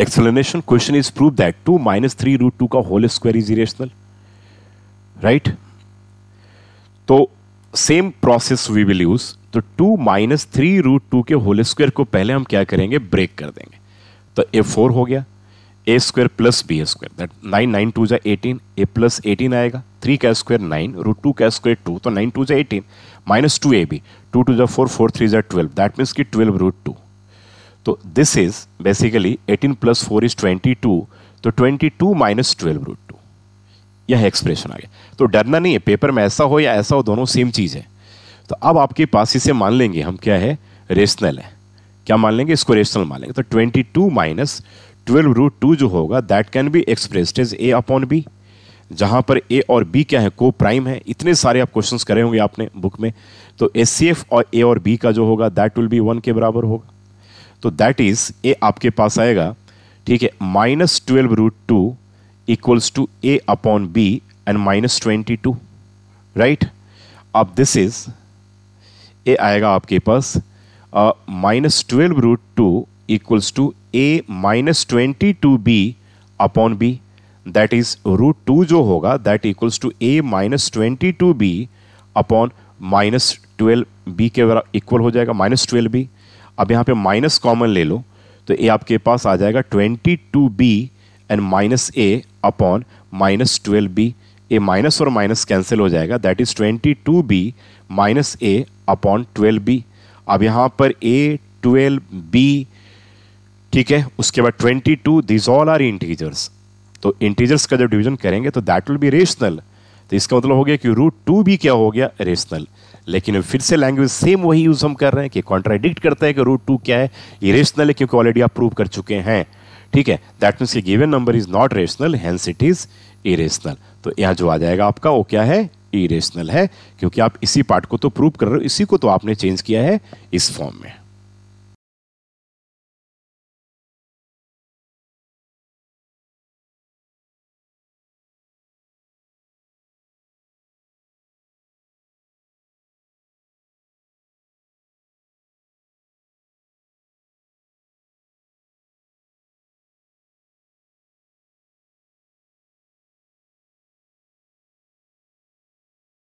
explanation question is prove that two minus three root two का whole square is irrational right तो same process we will use तो two minus three root two के whole square को पहले हम क्या करेंगे ब्रेक कर देंगे तो ए फोर हो गया A square plus B square that nine nine two जै एटीन ए प्लस एटीन आएगा थ्री का स्क्वायर नाइन रूट टू का स्क्वायर टू तो नाइन टू जै eighteen minus two A B two two जै फोर फोर थ्री जै twelve that means की twelve root two तो this is basically eighteen plus four is twenty two तो twenty two minus twelve root two यह expression आ गया तो डरना नहीं है पेपर में ऐसा हो या ऐसा हो दोनों सेम चीज़ है तो अब आपके पास इसे मान लेंगे हम क्या है रेशनल है क्या मान लेंगे इसको रेशनल मान लेंगे तो twenty two minus twelve root two जो होगा that can be expressed as A upon B जहां पर ए और बी क्या है को प्राइम है इतने सारे आप क्वेश्चंस करे होंगे आपने बुक में तो एस सी एफ और ए और बी का जो होगा दैट विल बी वन के बराबर होगा तो दैट इज ए आपके पास आएगा ठीक है minus twelve root two equals to A upon B and minus twenty two right अब दिस इज ए आएगा आपके पास minus twelve root two equals to a minus twenty two B upon B that is root two जो होगा that equals to A minus twenty two B upon minus twelve B के equal हो जाएगा minus twelve B अब यहाँ पे minus common ले लो तो ये आपके पास आ जाएगा twenty two B and minus A upon minus twelve B A minus और माइनस कैंसिल हो जाएगा that is twenty two B minus A upon twelve B अब यहाँ पर ए ट्वेल्व बी ठीक है उसके बाद 22 two these all are integers तो इंटीजर्स का जब डिवीजन करेंगे तो दैट विल बी रेशनल तो इसका मतलब हो गया कि रूट टू भी क्या हो गया रेशनल लेकिन फिर से लैंग्वेज सेम वही यूज़ हम कर रहे हैं कि कॉन्ट्राडिक्ट करता है कि रूट टू क्या है इरेशनल है क्योंकि ऑलरेडी आप प्रूव कर चुके हैं ठीक है दैट मीन्स कि given number is not rational hence it is irrational तो यहाँ जो आ जाएगा आपका वो क्या है इरेशनल है क्योंकि आप इसी पार्ट को तो प्रूव कर रहे हो इसी को तो आपने चेंज किया है इस फॉर्म में